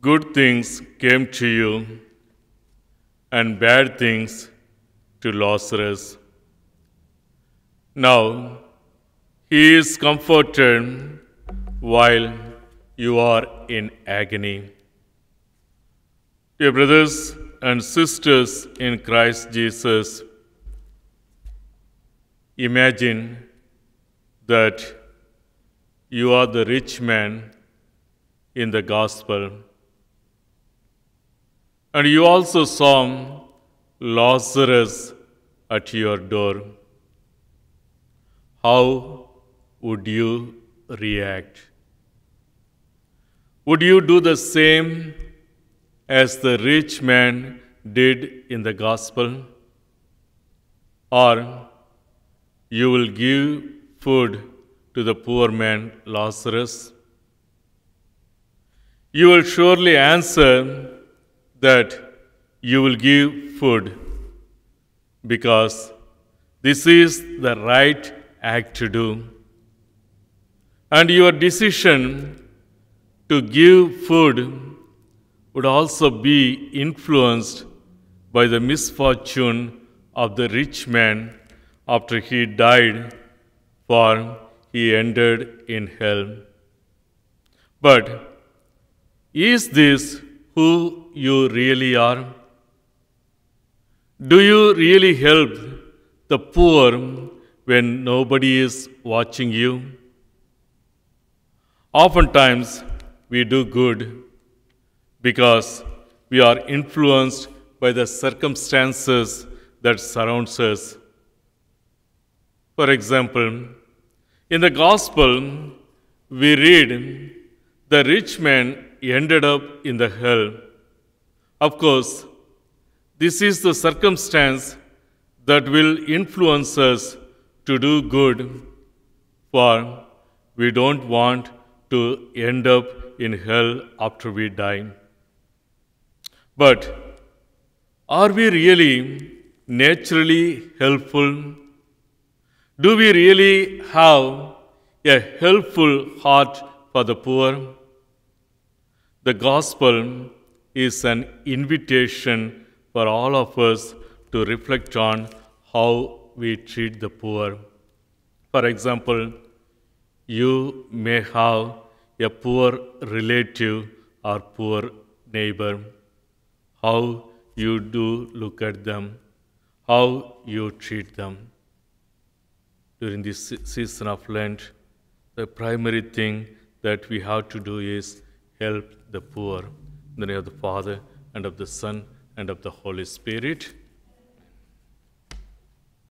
good things came to you, and bad things to Lazarus. Now he is comforted while you are in agony. Dear brothers and sisters in Christ Jesus, imagine that you are the rich man in the gospel and you also saw Lazarus at your door. How would you react? Would you do the same as the rich man did in the gospel? Or you will give food to the poor man Lazarus? You will surely answer that you will give food because this is the right act to do. And your decision to give food would also be influenced by the misfortune of the rich man after he died, for he ended in hell. But is this who you really are? Do you really help the poor when nobody is watching you? Oftentimes, we do good because we are influenced by the circumstances that surrounds us. For example, in the Gospel, we read the rich man ended up in the hell of course, this is the circumstance that will influence us to do good, for we don't want to end up in hell after we die. But are we really naturally helpful? Do we really have a helpful heart for the poor? The gospel is an invitation for all of us to reflect on how we treat the poor. For example, you may have a poor relative or poor neighbor. How you do look at them, how you treat them. During this season of Lent, the primary thing that we have to do is help the poor the name of the Father, and of the Son, and of the Holy Spirit.